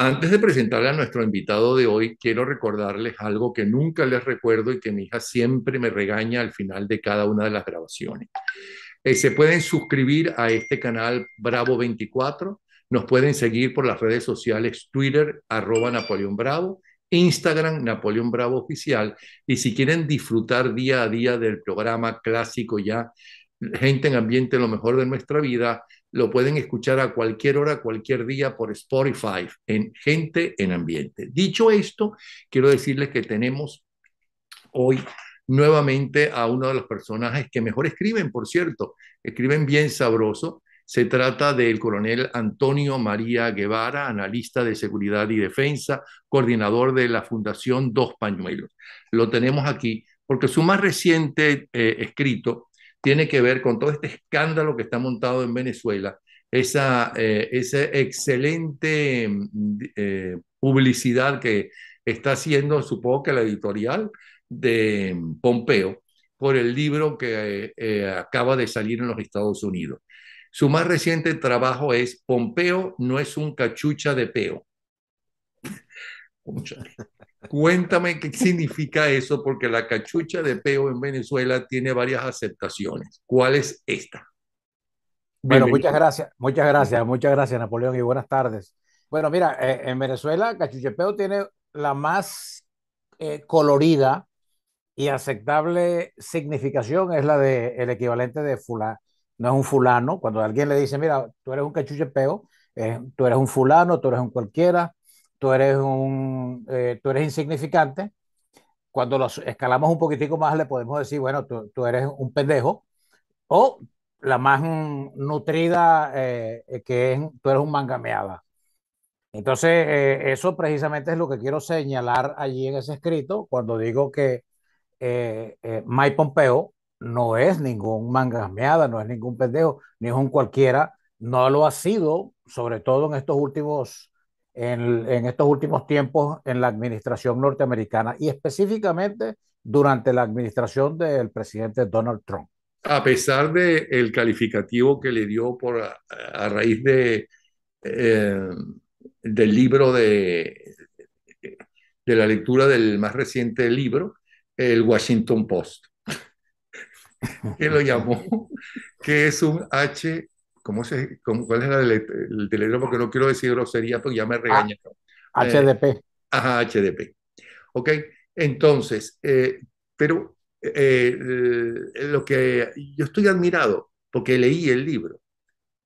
Antes de presentarle a nuestro invitado de hoy, quiero recordarles algo que nunca les recuerdo y que mi hija siempre me regaña al final de cada una de las grabaciones. Eh, se pueden suscribir a este canal Bravo 24, nos pueden seguir por las redes sociales Twitter, arroba Napoleón Bravo, Instagram, Napoleón Bravo Oficial, y si quieren disfrutar día a día del programa clásico ya, Gente en Ambiente, lo mejor de nuestra vida, lo pueden escuchar a cualquier hora, cualquier día por Spotify en Gente en Ambiente. Dicho esto, quiero decirles que tenemos hoy nuevamente a uno de los personajes que mejor escriben, por cierto, escriben bien sabroso. Se trata del coronel Antonio María Guevara, analista de seguridad y defensa, coordinador de la Fundación Dos Pañuelos. Lo tenemos aquí porque su más reciente eh, escrito tiene que ver con todo este escándalo que está montado en Venezuela, esa, eh, excelente mm, eh, publicidad que está haciendo, supongo que la editorial de mm, Pompeo, por el libro que eh, acaba de salir en los Estados Unidos. Su más reciente trabajo es Pompeo no es un cachucha de peo. Cuéntame qué significa eso, porque la cachucha de peo en Venezuela tiene varias aceptaciones. ¿Cuál es esta? Bueno, muchas gracias, muchas gracias, muchas gracias, Napoleón, y buenas tardes. Bueno, mira, eh, en Venezuela, peo tiene la más eh, colorida y aceptable significación, es la de equivalente de fulano. No es un fulano, cuando alguien le dice, mira, tú eres un cachuchepeo, peo, eh, tú eres un fulano, tú eres un cualquiera, tú eres, un, eh, tú eres insignificante. Cuando los escalamos un poquitico más, le podemos decir, bueno, tú, eres un pendejo. O la más nutrida, eh, eh, que es, tú eres un mangameada. Entonces, eso precisamente es lo que quiero señalar allí en ese escrito, cuando digo que Mike Pompeo no es ningún mangameada, no es ningún pendejo, ni es un cualquiera, no lo ha sido, sobre todo en estos últimos en, estos últimos tiempos en la administración norteamericana y específicamente durante la administración del presidente Donald Trump. A pesar del el calificativo que le dio por a, raíz de, eh, del libro de, de la lectura del más reciente libro, el Washington Post, que lo llamó, que es un H ¿Cómo ¿Cuál es el teléfono? Que no quiero decir grosería porque ya me ah, regaña. HDP. Eh, ajá, HDP. Ok, entonces, eh, pero eh, lo que yo estoy admirado, porque leí el libro,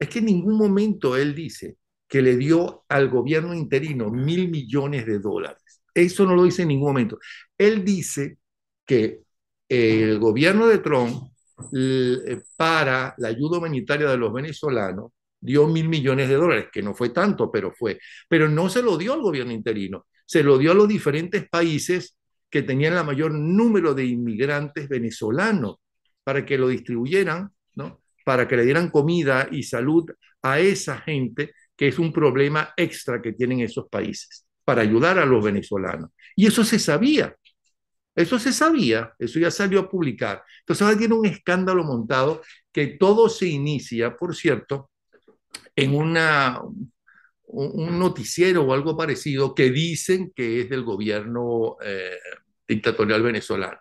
es que en ningún momento él dice que le dio al gobierno interino mil millones de dólares. Eso no lo dice en ningún momento. Él dice que el gobierno de Trump eh, para la ayuda humanitaria de los venezolanos dio mil millones de dólares, que no fue tanto, pero fue. Pero no se lo dio al gobierno interino, se lo dio a los diferentes países que tenían el mayor número de inmigrantes venezolanos para que lo distribuyeran, ¿no? para que le dieran comida y salud a esa gente, que es un problema extra que tienen esos países, para ayudar a los venezolanos. Y eso se sabía, eso se sabía, eso ya salió a publicar. Entonces ahora tiene un escándalo montado que todo se inicia, por cierto, en un noticiero o algo parecido que dicen que es del gobierno eh, dictatorial venezolano.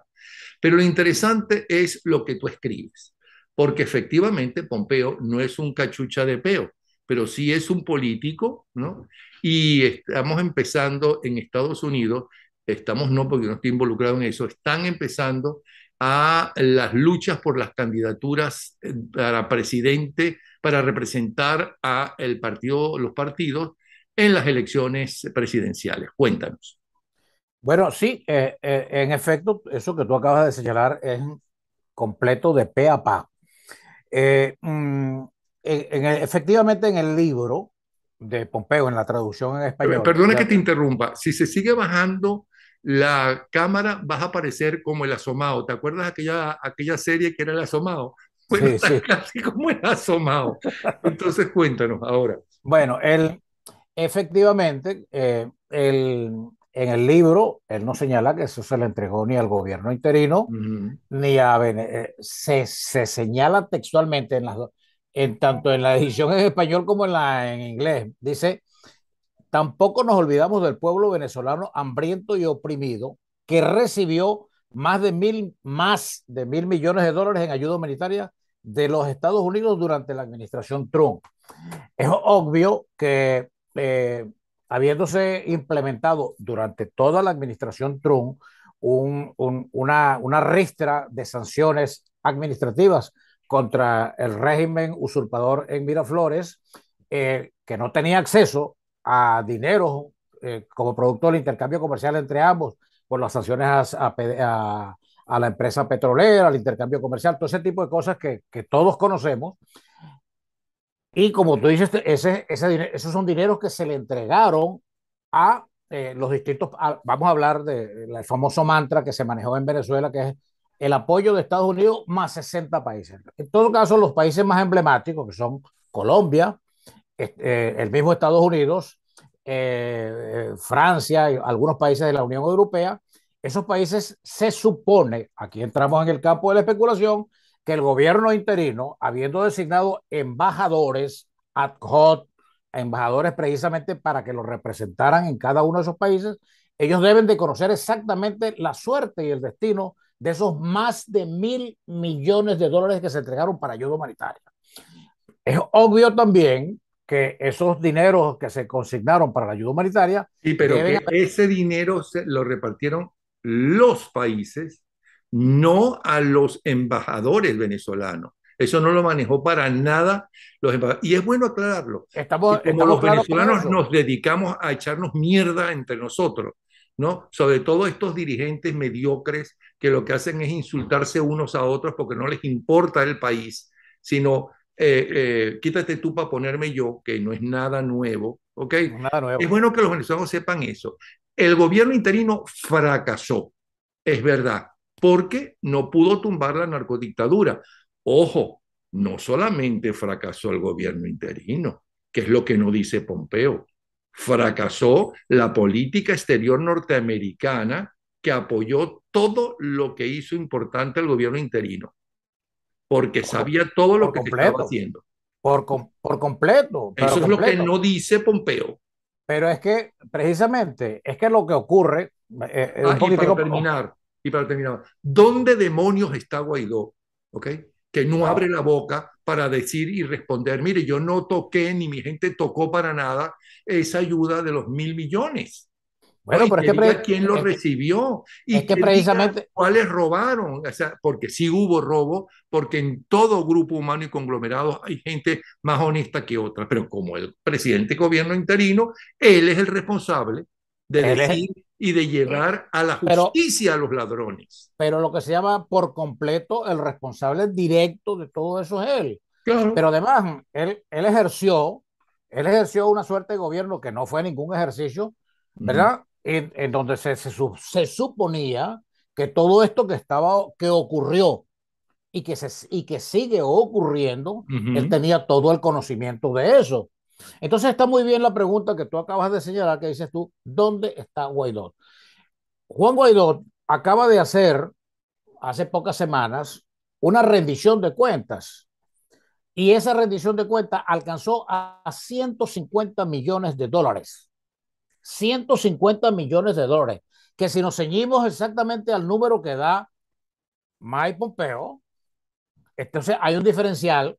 Pero lo interesante es lo que tú escribes, porque efectivamente Pompeo no es un cachucha de peo, pero sí es un político, ¿no? Y estamos empezando en Estados Unidos estamos no porque no estoy involucrado en eso, están empezando a las luchas por las candidaturas eh, para presidente, para representar a el partido, los partidos en las elecciones presidenciales. Cuéntanos. Bueno, sí, eh, eh, en efecto, eso que tú acabas de señalar es completo de pe a pa. Mm, efectivamente, en el libro de Pompeo, en la traducción en español. Perdona que te interrumpa, si se sigue bajando la cámara vas a aparecer como el asomado. ¿Te acuerdas aquella, aquella serie que era el asomado? Bueno, casi como el asomado. Entonces cuéntanos ahora. Bueno, él efectivamente, el, eh, en el libro, él no señala que eso se le entregó ni al gobierno interino, ni a eh, se, señala textualmente en las en tanto en la edición en español como la en inglés. Dice, Tampoco nos olvidamos del pueblo venezolano hambriento y oprimido que recibió más de mil, más de millones de dólares en ayuda humanitaria de los Estados Unidos durante la administración Trump. Es obvio que eh, habiéndose implementado durante toda la administración Trump una, ristra de sanciones administrativas contra el régimen usurpador en Miraflores, eh, que no tenía acceso a dinero eh, como producto del intercambio comercial entre ambos, por las sanciones a, la empresa petrolera, al intercambio comercial, todo ese tipo de cosas que, todos conocemos. Y como tú dices, ese, esos son dineros que se le entregaron a eh, los distintos, vamos a hablar del famoso mantra que se manejó en Venezuela, que es el apoyo de Estados Unidos más 60 países. En todo caso, los países más emblemáticos, que son Colombia, eh, el mismo Estados Unidos, eh, eh, Francia y algunos países de la Unión Europea, esos países se supone, aquí entramos en el campo de la especulación, que el gobierno interino, habiendo designado embajadores ad hoc, embajadores precisamente para que los representaran en cada uno de esos países, ellos deben de conocer exactamente la suerte y el destino de esos más de mil millones de dólares que se entregaron para ayuda humanitaria. Es obvio también que esos dineros que se consignaron para la ayuda humanitaria. Sí, pero que ese dinero se lo repartieron los países, no a los embajadores venezolanos. Eso no lo manejó para nada los embajadores. Y es bueno aclararlo. Estamos, como estamos los venezolanos nos dedicamos a echarnos mierda entre nosotros, ¿no? Sobre todo estos dirigentes mediocres que lo que hacen es insultarse unos a otros porque no les importa el país, sino eh, eh, quítate tú para ponerme yo, que no es nada nuevo, ¿ok? Es bueno que los venezolanos sepan eso. El gobierno interino fracasó, es verdad, porque no pudo tumbar la narcodictadura. Ojo, no solamente fracasó el gobierno interino, que es lo que no dice Pompeo, fracasó la política exterior norteamericana que apoyó todo lo que hizo importante el gobierno interino porque sabía todo lo que estaba haciendo. Por, por completo. Eso es lo que no dice Pompeo. Pero es que, precisamente, es que lo que ocurre. Eh, eh ah, y para terminar, y para terminar, ¿dónde demonios está Guaidó? ¿Ok? Que no abre la boca para decir y responder: mire, yo no toqué, ni mi gente tocó para nada esa ayuda de los mil millones. Bueno, pero es que quién los recibió y precisamente cuáles robaron, o sea, porque sí hubo robo, porque en todo grupo humano y conglomerado hay gente más honesta que otra, pero como el presidente de gobierno interino, él es el responsable de decir y de llevar a la justicia a los ladrones. Pero lo que se llama por completo el responsable directo de todo eso es él. Pero además, él, ejerció, él ejerció una suerte de gobierno que no fue ningún ejercicio, ¿verdad? en, donde se, suponía que todo esto que, estaba, que ocurrió y que, y que sigue ocurriendo, él tenía todo el conocimiento de eso. Entonces está muy bien la pregunta que tú acabas de señalar, que dices tú, ¿dónde está Guaidó? Juan Guaidó acaba de hacer, hace pocas semanas, una rendición de cuentas. Y esa rendición de cuentas alcanzó a 150 millones de dólares. 150 millones de dólares, que si nos ceñimos exactamente al número que da Mike Pompeo, entonces hay un diferencial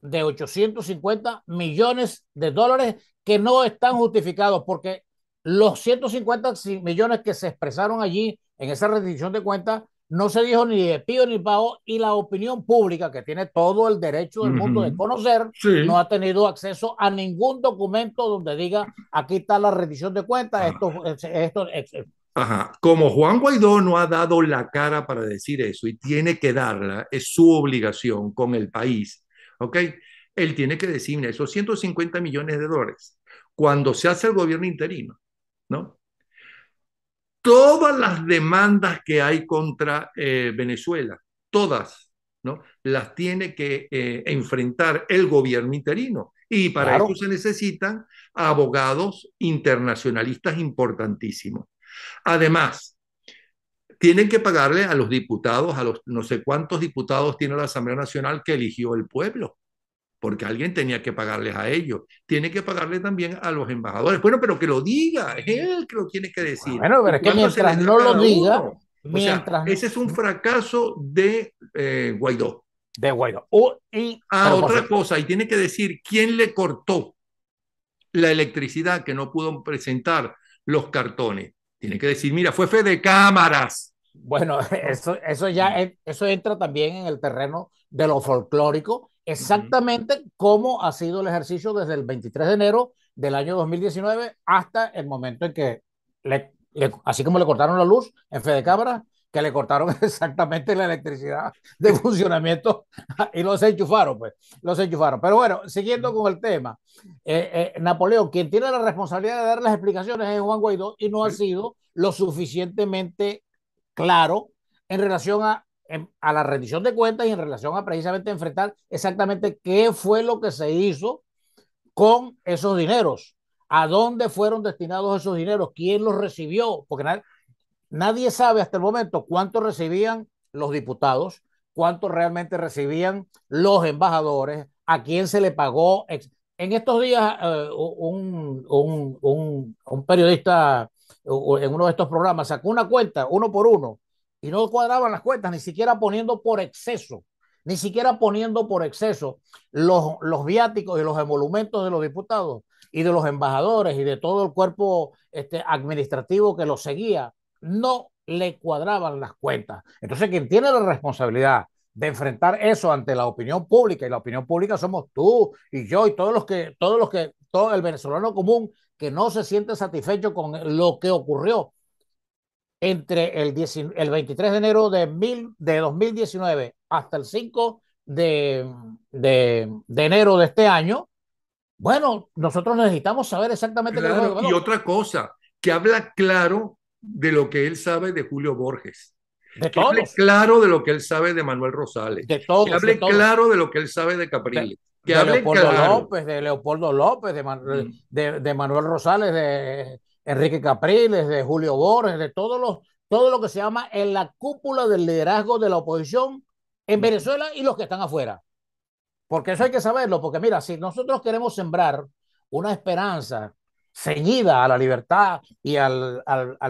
de 850 millones de dólares que no están justificados porque los 150 millones que se expresaron allí en esa rendición de cuentas no se dijo ni de pío ni pao y la opinión pública, que tiene todo el derecho del mundo de conocer, no ha tenido acceso a ningún documento donde diga aquí está la rendición de cuentas, esto, esto, Como Juan Guaidó no ha dado la cara para decir eso y tiene que darla, es su obligación con el país, ¿ok? Él tiene que decirme esos 150 millones de dólares cuando se hace el gobierno interino, ¿no? todas las demandas que hay contra eh, Venezuela, todas, ¿no? Las tiene que eh, enfrentar el gobierno interino. Y para eso se necesitan abogados internacionalistas importantísimos. Además, tienen que pagarle a los diputados, a los no sé cuántos diputados tiene la Asamblea Nacional que eligió el pueblo porque alguien tenía que pagarles a ellos. Tiene que pagarle también a los embajadores. Bueno, pero que lo diga, es él que lo tiene que decir. Bueno, pero es que mientras no lo diga, ese es un fracaso de eh, Guaidó. De Guaidó. ah, otra cosa, y tiene que decir quién le cortó la electricidad que no pudo presentar los cartones. Tiene que decir, mira, fue fe de cámaras. Bueno, eso, eso ya eso entra también en el terreno de lo folclórico, exactamente cómo ha sido el ejercicio desde el 23 de enero del año 2019 hasta el momento en que, así como le cortaron la luz en fe de Cámara, que le cortaron exactamente la electricidad de funcionamiento y los enchufaron, pues, los enchufaron. Pero bueno, siguiendo con el tema, eh, eh, Napoleón, quien tiene la responsabilidad de dar las explicaciones es Juan Guaidó y no ha sido lo suficientemente claro en relación a a la rendición de cuentas y en relación a precisamente enfrentar exactamente qué fue lo que se hizo con esos dineros, a dónde fueron destinados esos dineros, quién los recibió, porque nadie, sabe hasta el momento cuánto recibían los diputados, cuánto realmente recibían los embajadores, a quién se le pagó. En estos días, eh, un, periodista en uno de estos programas sacó una cuenta, uno por uno, y no cuadraban las cuentas, ni siquiera poniendo por exceso, ni siquiera poniendo por exceso los, los viáticos y los emolumentos de los diputados y de los embajadores y de todo el cuerpo este, administrativo que los seguía, no le cuadraban las cuentas. Entonces, quien tiene la responsabilidad de enfrentar eso ante la opinión pública, y la opinión pública somos tú y yo y todos los que, todos los que, todo el venezolano común que no se siente satisfecho con lo que ocurrió entre el, el 23 de enero de, mil, de 2019 hasta el 5 de, enero de este año, bueno, nosotros necesitamos saber exactamente Y otra cosa, que habla claro de lo que él sabe de Julio Borges. De que hable claro de lo que él sabe de Manuel Rosales. De que hable claro de lo que él sabe de Capriles. de Leopoldo López, de Leopoldo López, de, Manuel mm. Rosales, de Enrique Capriles, de Julio Borges, de todos los, todo lo que se llama en la cúpula del liderazgo de la oposición en Venezuela y los que están afuera. Porque eso hay que saberlo, porque mira, si nosotros queremos sembrar una esperanza ceñida a la libertad y al,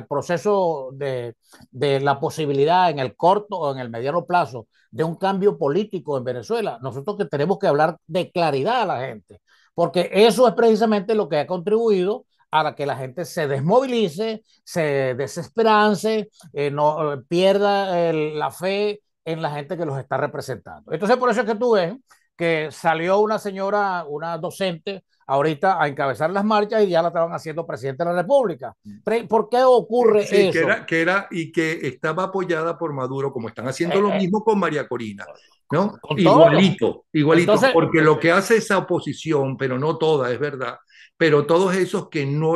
proceso de, de, la posibilidad en el corto o en el mediano plazo de un cambio político en Venezuela, nosotros que tenemos que hablar de claridad a la gente, porque eso es precisamente lo que ha contribuido para que la gente se desmovilice, se desesperance, eh, no, pierda eh, la fe en la gente que los está representando. Entonces, por eso es que tú ves que salió una señora, una docente, ahorita a encabezar las marchas y ya la estaban haciendo presidente de la República. Mm. ¿Por qué ocurre eso? Que era, y que estaba apoyada por Maduro, como están haciendo eh, lo mismo con María Corina. ¿no? Igualito, igualito, porque lo que hace esa oposición, pero no toda, es verdad, pero todos esos que no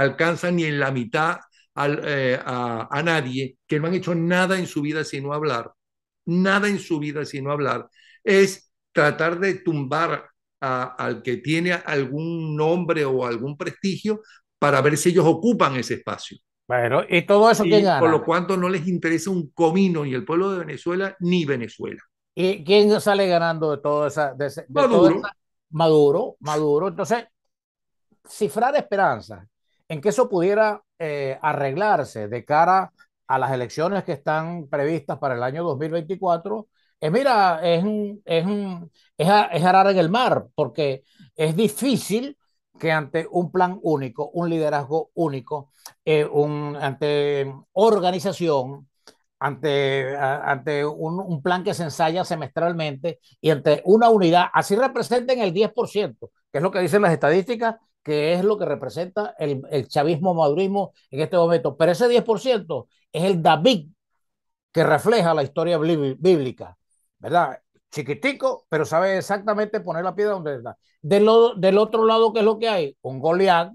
alcanzan ni en la mitad eh, a, a, nadie, que no han hecho nada en su vida sino hablar, nada en su vida sino hablar, es tratar de tumbar a, al que tiene algún nombre o algún prestigio para ver si ellos ocupan ese espacio. Bueno, y todo eso quién gana. Por lo cuanto no les interesa un comino ni el pueblo de Venezuela ni Venezuela. ¿Y quién sale ganando de todo esa, de Maduro. Maduro, Maduro. Entonces, cifrar esperanzas en que eso pudiera eh, arreglarse de cara a las elecciones que están previstas para el año 2024, es mira, es, es, es, es arar en el mar, porque es difícil que ante un plan único, un liderazgo único, eh, un, ante organización, ante, ante un, un, plan que se ensaya semestralmente y ante una unidad, así representen el 10%, que es lo que dicen las estadísticas que es lo que representa el, chavismo madurismo en este momento. Pero ese 10% es el David que refleja la historia bíblica, ¿verdad? Chiquitico, pero sabe exactamente poner la piedra donde está. Del, del otro lado, ¿qué es lo que hay? Un Goliat,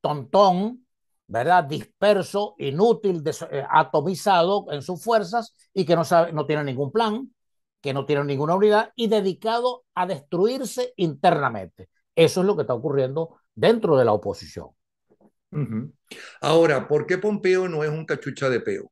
tontón, ¿verdad? Disperso, inútil, eh, atomizado en sus fuerzas y que no, sabe, no tiene ningún plan, que no tiene ninguna unidad y dedicado a destruirse internamente. Eso es lo que está ocurriendo dentro de la oposición. Ahora, ¿por qué Pompeo no es un cachucha de peo?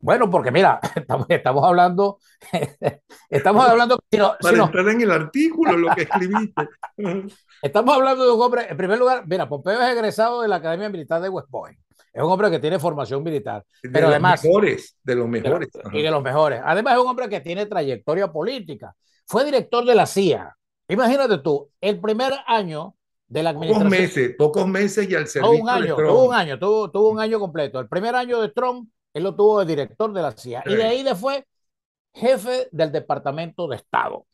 Bueno, porque mira, estamos, hablando, estamos hablando. Para entrar en el artículo, lo que escribiste. estamos hablando de un hombre, en primer lugar, mira, Pompeo es egresado de la Academia Militar de West Point. Es un hombre que tiene formación militar, de pero los además. Mejores, de los mejores. y de los mejores. Además, es un hombre que tiene trayectoria política. Fue director de la CIA. Imagínate tú, el primer año de la administración. Pocos meses, pocos meses y al servicio un año, de Tuvo un año, tuvo, un año completo. El primer año de Trump, él lo tuvo de director de la CIA. Y de ahí le fue jefe del Departamento de Estado.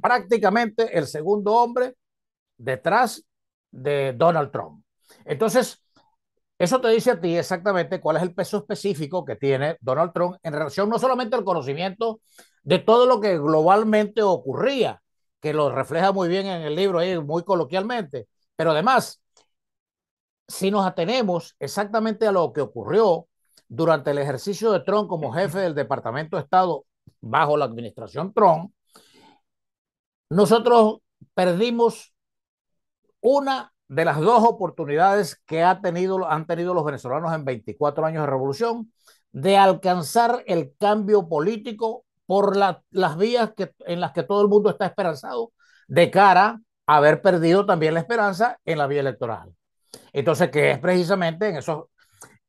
Prácticamente el segundo hombre detrás de Donald Trump. Entonces, eso te dice a ti exactamente cuál es el peso específico que tiene Donald Trump en relación no solamente al conocimiento de todo lo que globalmente ocurría, que lo refleja muy bien en el libro, ahí muy coloquialmente. Pero además, si nos atenemos exactamente a lo que ocurrió durante el ejercicio de Trump como jefe del Departamento de Estado bajo la administración Trump, nosotros perdimos una de las dos oportunidades que ha tenido, han tenido los venezolanos en 24 años de revolución de alcanzar el cambio político por las vías que, en las que todo el mundo está esperanzado de cara a haber perdido también la esperanza en la vía electoral. Entonces, que es precisamente en eso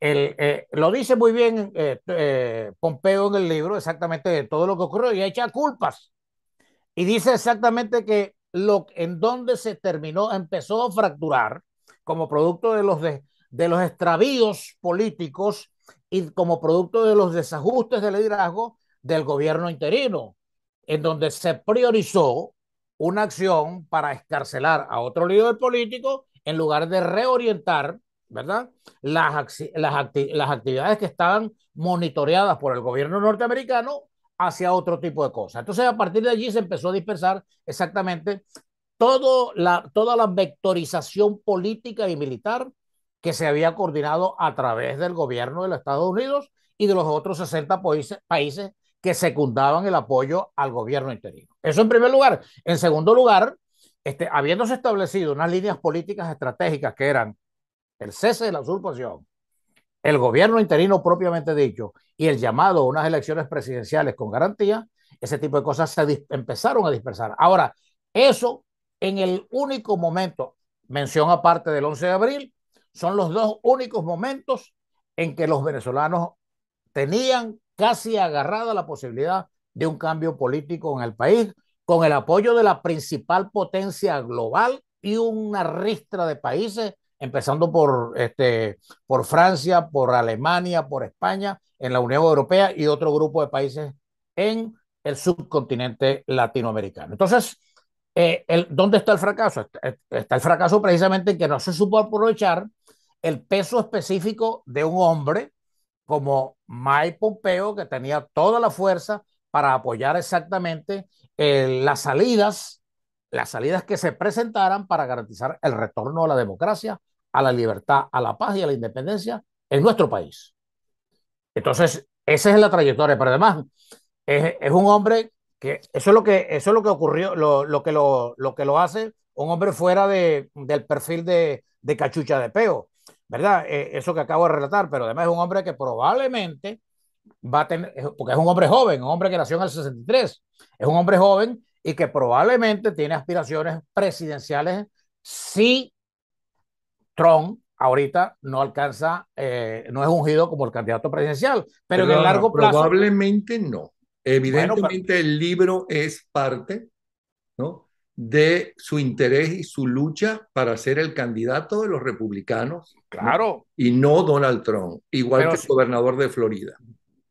eh, lo dice muy bien eh, eh, Pompeo en el libro, exactamente de todo lo que ocurrió, y echa culpas. Y dice exactamente que lo, en donde se terminó, empezó a fracturar como producto de los, de los extravíos políticos y como producto de los desajustes del liderazgo, del gobierno interino, en donde se priorizó una acción para escarcelar a otro líder político en lugar de reorientar, ¿verdad? Las, las, actividades que estaban monitoreadas por el gobierno norteamericano hacia otro tipo de cosas. Entonces, a partir de allí se empezó a dispersar exactamente todo la, toda la vectorización política y militar que se había coordinado a través del gobierno de los Estados Unidos y de los otros 60 países que secundaban el apoyo al gobierno interino. Eso en primer lugar. En segundo lugar, este, habiéndose establecido unas líneas políticas estratégicas que eran el cese de la usurpación, el gobierno interino propiamente dicho y el llamado a unas elecciones presidenciales con garantía, ese tipo de cosas se empezaron a dispersar. Ahora, eso en el único momento, mención aparte del 11 de abril, son los dos únicos momentos en que los venezolanos tenían casi agarrada la posibilidad de un cambio político en el país, con el apoyo de la principal potencia global y una ristra de países, empezando por, este, por Francia, por Alemania, por España, en la Unión Europea y otro grupo de países en el subcontinente latinoamericano. Entonces, eh, el, ¿dónde está el fracaso? Está, está el fracaso precisamente en que no se supo aprovechar el peso específico de un hombre como Mike Pompeo, que tenía toda la fuerza para apoyar exactamente eh, las salidas, las salidas que se presentaran para garantizar el retorno a la democracia, a la libertad, a la paz y a la independencia en nuestro país. Entonces, esa es la trayectoria, pero además es, un hombre que eso es lo que eso es lo que ocurrió, lo, que lo, que lo hace un hombre fuera del perfil de cachucha de peo. ¿verdad? Eh, eso que acabo de relatar, pero además es un hombre que probablemente va a tener, porque es un hombre joven, un hombre que nació en el 63, es un hombre joven y que probablemente tiene aspiraciones presidenciales si Trump ahorita no alcanza, eh, no es ungido como el candidato presidencial, pero, en el largo plazo. Probablemente no. Evidentemente el libro es parte, ¿no? de su interés y su lucha para ser el candidato de los republicanos. Claro. Y no Donald Trump, igual que el gobernador de Florida.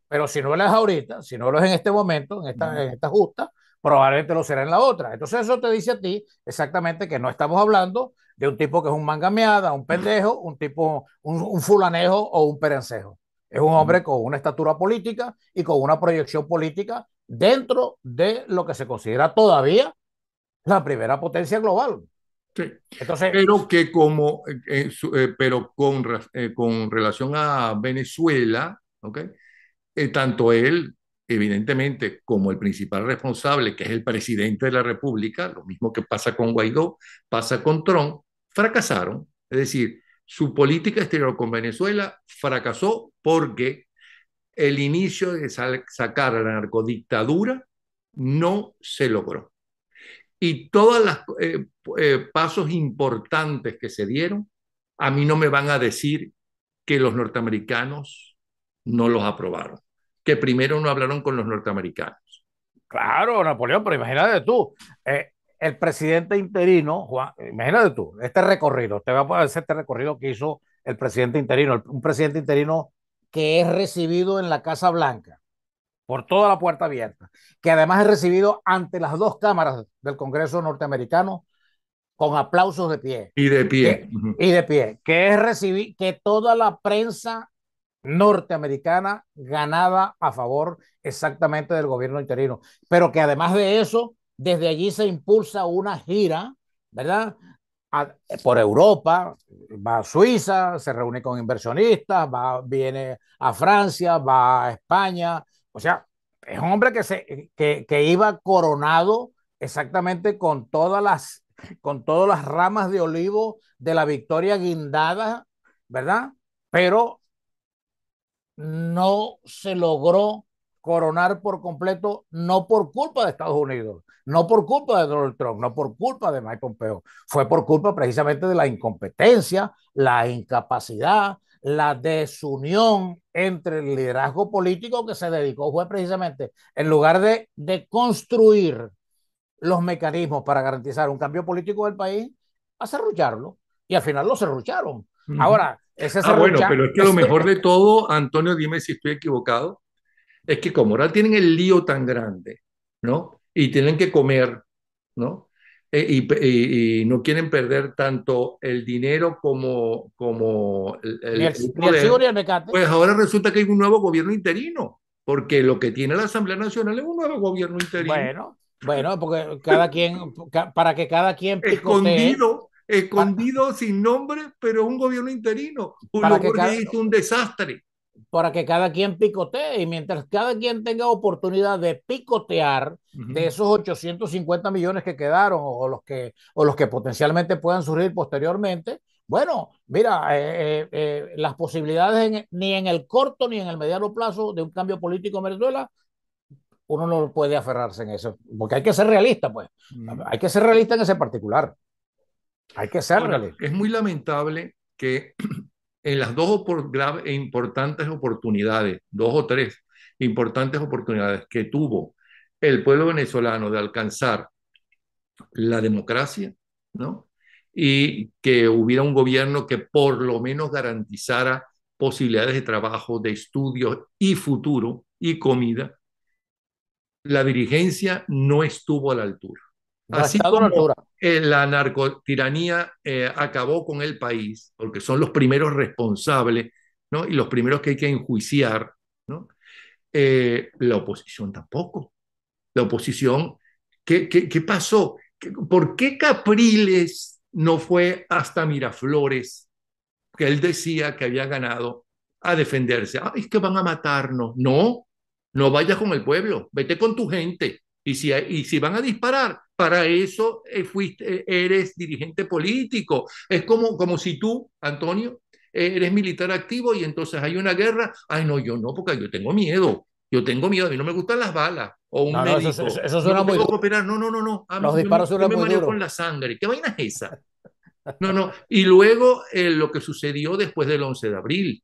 Pero si no lo es ahorita, si no lo es en este momento, en esta, justa, probablemente lo será en la otra. Entonces eso te dice a ti exactamente que no estamos hablando de un tipo que es un mangameada, un pendejo, un tipo, un, un fulanejo o un perencejo. Es un hombre mm. con una estatura política y con una proyección política dentro de lo que se considera todavía la primera potencia global. pero que como, eh, eh, eh, pero con, con relación a Venezuela, ¿okay? tanto él, evidentemente, como el principal responsable, que es el presidente de la República, lo mismo que pasa con Guaidó, pasa con Trump, fracasaron. Es decir, su política exterior con Venezuela fracasó porque el inicio de sacar a la narcodictadura no se logró y todos los eh, eh, pasos importantes que se dieron, a mí no me van a decir que los norteamericanos no los aprobaron, que primero no hablaron con los norteamericanos. Claro, Napoleón, pero imagínate tú, eh, el presidente interino, Juan, imagínate tú, este recorrido, te va a poder decir este recorrido que hizo el presidente interino, un presidente interino que es recibido en la Casa Blanca, por toda la puerta abierta, que además he recibido ante las dos cámaras del Congreso norteamericano con aplausos de pie. Y de pie. y de pie, que es recibir, que toda la prensa norteamericana ganaba a favor exactamente del gobierno interino, pero que además de eso, desde allí se impulsa una gira, ¿verdad? por Europa, va a Suiza, se reúne con inversionistas, va, viene a Francia, va a España, o sea, es un hombre que, se, que, que iba coronado exactamente con todas las con todas las ramas de olivo de la victoria guindada, ¿verdad? Pero no se logró coronar por completo, no por culpa de Estados Unidos, no por culpa de Donald Trump, no por culpa de Mike Pompeo, fue por culpa precisamente de la incompetencia, la incapacidad, la desunión entre el liderazgo político que se dedicó fue precisamente, en lugar de, de construir los mecanismos para garantizar un cambio político del país, a cerrucharlo. Y al final lo cerrucharon. Ahora, ese Ah, bueno, pero es que lo mejor de todo, Antonio, dime si estoy equivocado, es que como ahora tienen el lío tan grande, ¿no? Y tienen que comer, ¿no? Eh, y, no quieren perder tanto el dinero como, como el, el Pues ahora resulta que hay un nuevo gobierno interino, porque lo que tiene la Asamblea Nacional es un nuevo gobierno interino. Bueno, bueno, porque cada quien, para que cada quien escondido, escondido sin nombre, pero un gobierno interino, un, para que un desastre para que cada quien picotee y mientras cada quien tenga oportunidad de picotear de esos 850 millones que quedaron o los que, o los que potencialmente puedan surgir posteriormente, bueno, mira, eh, eh, eh, las posibilidades ni en el corto ni en el mediano plazo de un cambio político en Venezuela, uno no puede aferrarse en eso, porque hay que ser realista, pues, hay que ser realista en ese particular. Hay que ser realista. Es muy lamentable que en las dos e importantes oportunidades, dos o tres importantes oportunidades que tuvo el pueblo venezolano de alcanzar la democracia, ¿no? Y que hubiera un gobierno que por lo menos garantizara posibilidades de trabajo, de estudios y futuro y comida, la dirigencia no estuvo a la altura. Así como la narcotiranía eh, acabó con el país, porque son los primeros responsables ¿no? y los primeros que hay que enjuiciar, ¿no? Eh, la oposición tampoco. La oposición, ¿qué, qué, pasó? ¿Por qué Capriles no fue hasta Miraflores, que él decía que había ganado, a defenderse? Ah, es que van a matarnos. No, no vayas con el pueblo, vete con tu gente. Y si, van a disparar, para eso eh, fuiste, eh, eres dirigente político. Es como, como si tú, Antonio, eh, eres militar activo y entonces hay una guerra. Ay, no, yo no, porque yo tengo miedo. Yo tengo miedo, a mí no me gustan las balas. O un no, No, eso, eso, suena no No, no, no, no. A mí, Los disparos yo me muy con la sangre. ¿Qué vaina es esa? No, no. Y luego lo que sucedió después del 11 de abril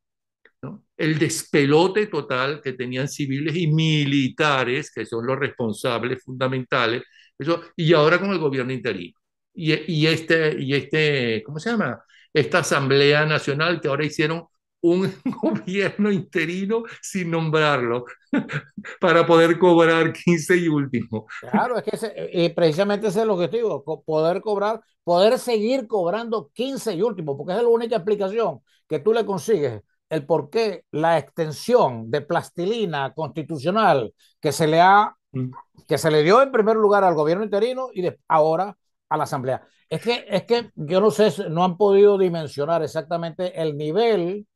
el despelote total que tenían civiles y militares, que son los responsables fundamentales, eso, y ahora con el gobierno interino. Y, este, y este, ¿cómo se llama? Esta Asamblea Nacional que ahora hicieron un gobierno interino sin nombrarlo para poder cobrar 15 y último. Claro, es que eh, eh, precisamente ese es el objetivo, poder cobrar, poder seguir cobrando 15 y último, porque es la única explicación que tú le consigues el por qué la extensión de plastilina constitucional que se le ha mm. que se le dio en primer lugar al gobierno interino y ahora a la asamblea. Es que es que yo no sé, no han podido dimensionar exactamente el nivel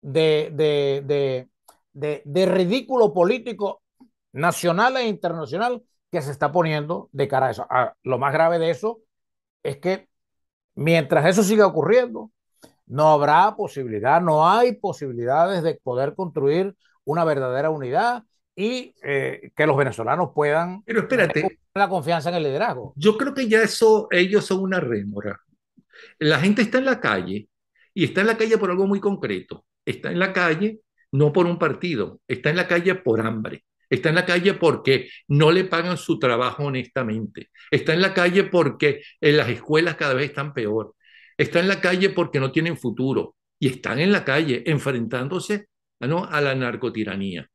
de, de, de, de ridículo político nacional e internacional que se está poniendo de cara a eso. Ah, lo más grave de eso es que mientras eso siga ocurriendo, no habrá posibilidad, no hay posibilidades de poder construir una verdadera unidad y eh, que los venezolanos puedan Pero espérate, la confianza en el liderazgo. Yo creo que ya eso, ellos son una rémora. La gente está en la calle y está en la calle por algo muy concreto. Está en la calle no por un partido, está en la calle por hambre. Está en la calle porque no le pagan su trabajo honestamente. Está en la calle porque en eh, las escuelas cada vez están peor. Está en la calle porque no tienen futuro y están en la calle enfrentándose ah, ¿no? a la narcotiranía.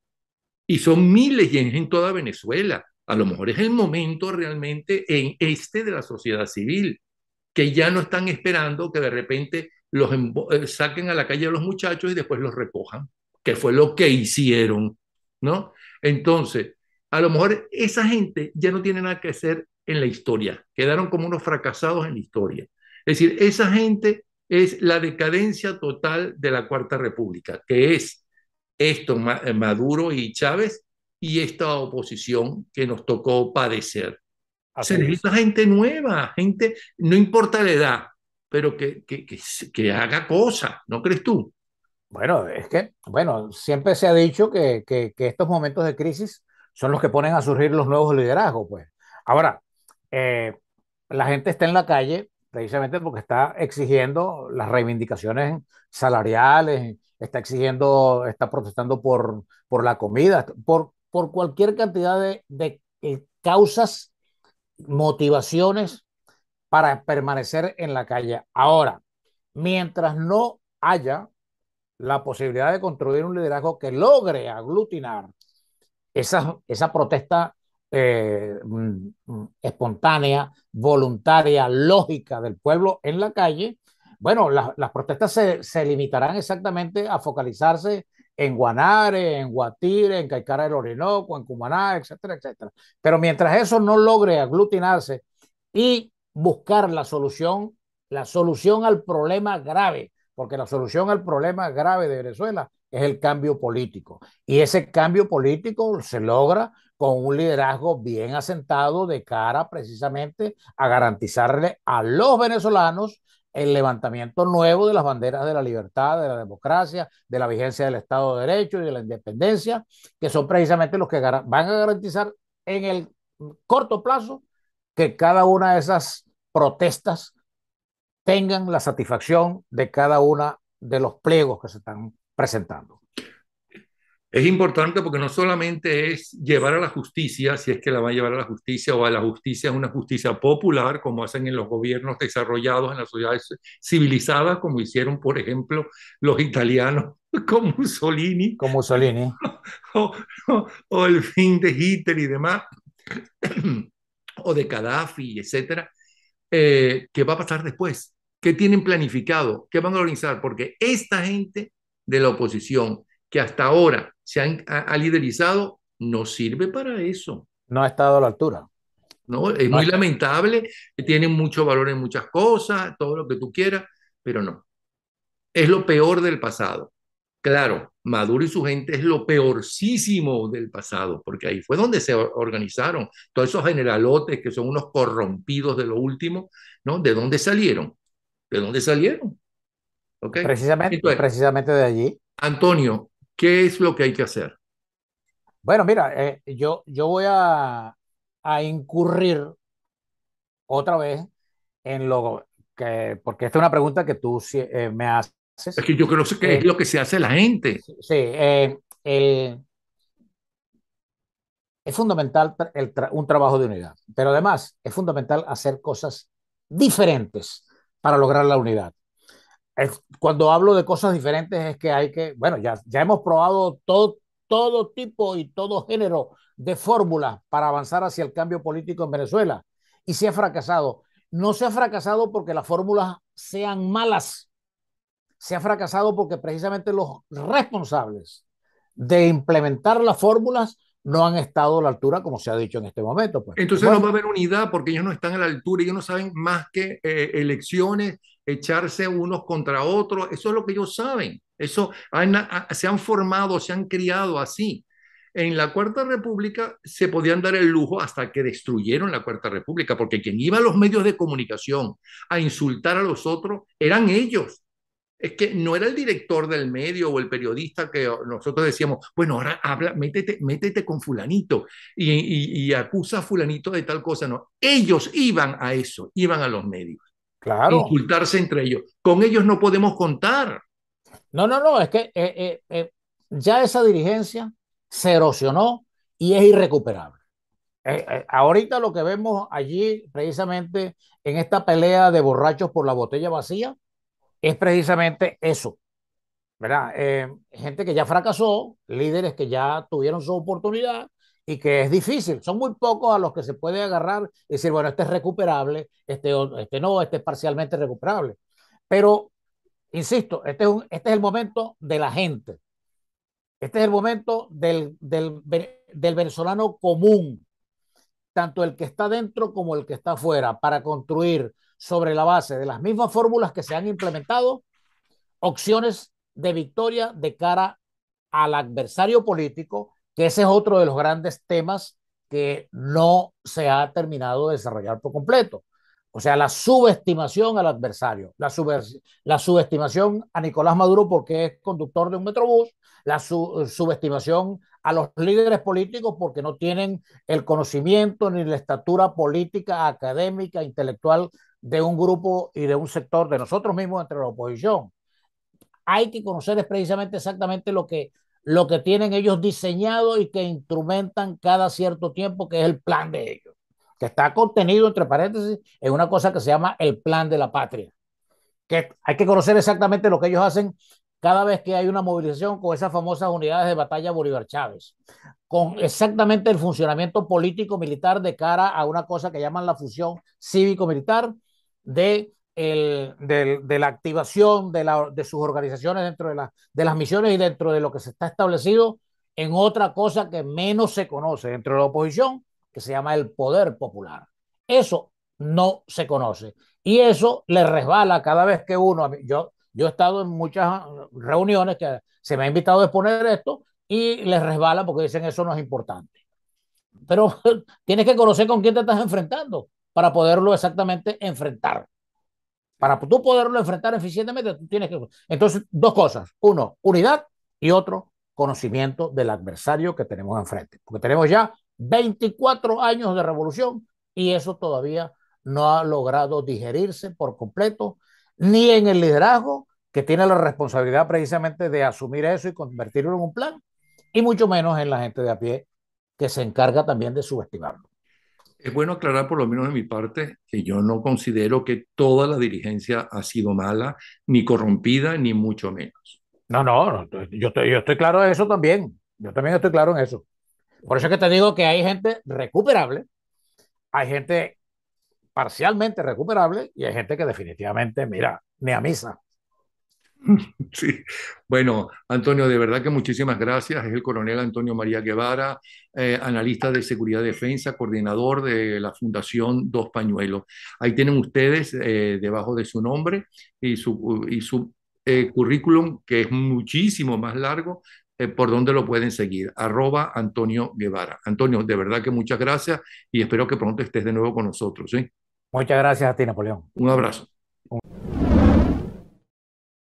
Y son miles y en toda Venezuela. A lo mejor es el momento realmente en este de la sociedad civil, que ya no están esperando que de repente los eh, saquen a la calle a los muchachos y después los recojan, que fue lo que hicieron, ¿no? Entonces, a lo mejor esa gente ya no tiene nada que hacer en la historia, quedaron como unos fracasados en la historia. Es decir, esa gente es la decadencia total de la Cuarta República, que es esto, eh, Maduro y Chávez, y esta oposición que nos tocó padecer. Se gente nueva, gente, no importa la edad, pero que, que, haga cosas, ¿no crees tú? Bueno, es que, bueno, siempre se ha dicho que, que, estos momentos de crisis son los que ponen a surgir los nuevos liderazgos, pues. Ahora, eh, la gente está en la calle, precisamente porque está exigiendo las reivindicaciones salariales, está exigiendo, está protestando por, por la comida, por, por cualquier cantidad de, eh, causas, motivaciones para permanecer en la calle. Ahora, mientras no haya la posibilidad de construir un liderazgo que logre aglutinar esa protesta eh, mm, mm, espontánea, voluntaria, lógica del pueblo en la calle, bueno, las protestas se, se, limitarán exactamente a focalizarse en Guanare, en Guatire, en Caicara del Orinoco, en Cumaná, etcétera, etcétera. Pero mientras eso no logre aglutinarse y buscar la solución, la solución al problema grave, porque la solución al problema grave de Venezuela es el cambio político. Y ese cambio político se logra con un liderazgo bien asentado de cara precisamente a garantizarle a los venezolanos el levantamiento nuevo de las banderas de la libertad, de la democracia, de la vigencia del Estado de Derecho y de la independencia, que son precisamente los que van a garantizar en el corto plazo que cada una de esas protestas tengan la satisfacción de cada una de los pliegos que se están presentando. Es importante porque no solamente es llevar a la justicia, si es que la va a llevar a la justicia o a la justicia es una justicia popular, como hacen en los gobiernos desarrollados, en las sociedades civilizadas, como hicieron, por ejemplo, los italianos con Mussolini. Con Mussolini. O, el fin de Hitler y demás, o de Gaddafi, etcétera. Eh, ¿Qué va a pasar después? ¿Qué tienen planificado? ¿Qué van a organizar? Porque esta gente de la oposición que hasta ahora se han, ha, liderizado, no sirve para eso. No ha estado a la altura. No, es muy lamentable, eh, tiene mucho valor en muchas cosas, todo lo que tú quieras, pero no. Es lo peor del pasado. Claro, Maduro y su gente es lo peorcísimo del pasado, porque ahí fue donde se organizaron todos esos generalotes que son unos corrompidos de lo último, ¿no? ¿De dónde salieron? ¿De dónde salieron? ¿Okay? Precisamente, precisamente de allí. Antonio, ¿Qué es lo que hay que hacer? Bueno, mira, eh, yo, yo voy a, incurrir otra vez en lo que, porque esta es una pregunta que tú eh, me haces. Es que yo creo que es eh, lo que se hace la gente. Sí, es fundamental un trabajo de unidad, pero además es fundamental hacer cosas diferentes para lograr la unidad cuando hablo de cosas diferentes es que hay que, bueno, ya, ya hemos probado todo, todo tipo y todo género de fórmulas para avanzar hacia el cambio político en Venezuela y se ha fracasado. No se ha fracasado porque las fórmulas sean malas, se ha fracasado porque precisamente los responsables de implementar las fórmulas no han estado a la altura, como se ha dicho en este momento. Pues. Entonces no va a haber unidad porque ellos no están a la altura, ellos no saben más que eh, elecciones echarse unos contra otros, eso es lo que ellos saben, eso se han formado, se han criado así. En la Cuarta República se podían dar el lujo hasta que destruyeron la Cuarta República, porque quien iba a los medios de comunicación a insultar a los otros eran ellos, es que no era el director del medio o el periodista que nosotros decíamos, bueno, ahora habla, métete, métete con fulanito y, y, acusa a fulanito de tal cosa. No, ellos iban a eso, iban a los medios. Ocultarse entre ellos. Con ellos no podemos contar. No, no, no, es que eh, eh, eh, ya esa dirigencia se erosionó y es irrecuperable. ahorita lo que vemos allí, precisamente en esta pelea de borrachos por la botella vacía, es precisamente eso. ¿verdad? gente que ya fracasó, líderes que ya tuvieron su oportunidad y que es difícil. Son muy pocos a los que se puede agarrar y decir, bueno, este es recuperable, este, este no, este es parcialmente recuperable. Pero, insisto, este es, un, este es el momento de la gente. Este es el momento del, del venezolano común, tanto el que está dentro como el que está afuera, para construir sobre la base de las mismas fórmulas que se han implementado, opciones de victoria de cara al adversario político que ese es otro de los grandes temas que no se ha terminado de desarrollar por completo. O sea, la subestimación al adversario, la, la subestimación a Nicolás Maduro porque es conductor de un metrobús, la subestimación a los líderes políticos porque no tienen el conocimiento ni la estatura política, académica, intelectual de un grupo y de un sector de nosotros mismos entre la oposición. Hay que conocer precisamente exactamente lo que lo que tienen ellos diseñado y que instrumentan cada cierto tiempo, que es el plan de ellos, que está contenido, entre paréntesis, en una cosa que se llama el plan de la patria, que hay que conocer exactamente lo que ellos hacen cada vez que hay una movilización con esas famosas unidades de batalla Bolívar Chávez, con exactamente el funcionamiento político-militar de cara a una cosa que llaman la fusión cívico-militar de del, de la activación de, sus organizaciones dentro de, de las misiones y dentro de lo que se está establecido en otra cosa que menos se conoce dentro de la oposición, que se llama el poder popular. Eso no se conoce. Y eso le resbala cada vez que uno, yo, yo he estado en muchas reuniones que se me ha invitado a exponer esto y les resbala porque dicen eso no es importante. Pero tienes que conocer con quién te estás enfrentando para poderlo exactamente enfrentar. Para tú poderlo enfrentar eficientemente, tú tienes que... Entonces, dos cosas. Uno, unidad y otro, conocimiento del adversario que tenemos enfrente. Porque tenemos ya 24 años de revolución y eso todavía no ha logrado digerirse por completo, ni en el liderazgo, que tiene la responsabilidad precisamente de asumir eso y convertirlo en un plan, y mucho menos en la gente de a pie, que se encarga también de subestimarlo es bueno aclarar, por lo menos de mi parte, que yo no considero que toda la dirigencia ha sido mala, ni corrompida, ni mucho menos. No, no, yo, estoy, yo estoy claro en eso también. Yo también estoy claro en eso. Por eso es que te digo que hay gente recuperable, hay gente parcialmente recuperable y hay gente que definitivamente, mira, ni a misa. Sí, bueno, Antonio, de verdad que muchísimas gracias. Es el coronel Antonio María Guevara, eh, analista de seguridad y defensa, coordinador de la Fundación Dos Pañuelos. Ahí tienen ustedes eh, debajo de su nombre y su, y su eh, currículum, que es muchísimo más largo, por donde lo pueden seguir. Arroba Antonio Guevara. Antonio, de verdad que muchas gracias y espero que pronto estés de nuevo con nosotros. ¿sí? Muchas gracias a ti, Napoleón. Un abrazo.